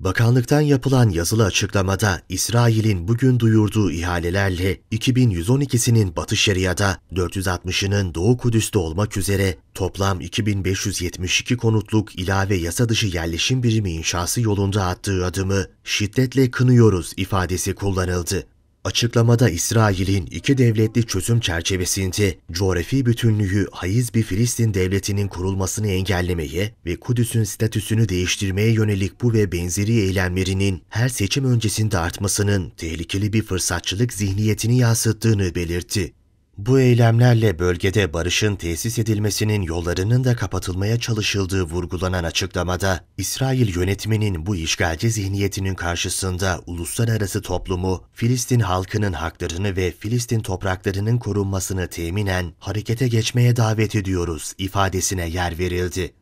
Bakanlıktan yapılan yazılı açıklamada İsrail'in bugün duyurduğu ihalelerle 2112'sinin Batı Şeria'da, 460'ının Doğu Kudüs'te olmak üzere toplam 2572 konutluk ilave yasa dışı yerleşim birimi inşası yolunda attığı adımı şiddetle kınıyoruz ifadesi kullanıldı. Açıklamada İsrail'in iki devletli çözüm çerçevesinde coğrafi bütünlüğü haiz bir Filistin devletinin kurulmasını engellemeye ve Kudüs'ün statüsünü değiştirmeye yönelik bu ve benzeri eylemlerinin her seçim öncesinde artmasının tehlikeli bir fırsatçılık zihniyetini yansıttığını belirtti. Bu eylemlerle bölgede barışın tesis edilmesinin yollarının da kapatılmaya çalışıldığı vurgulanan açıklamada, İsrail yönetiminin bu işgalci zihniyetinin karşısında uluslararası toplumu, Filistin halkının haklarını ve Filistin topraklarının korunmasını teminen harekete geçmeye davet ediyoruz ifadesine yer verildi.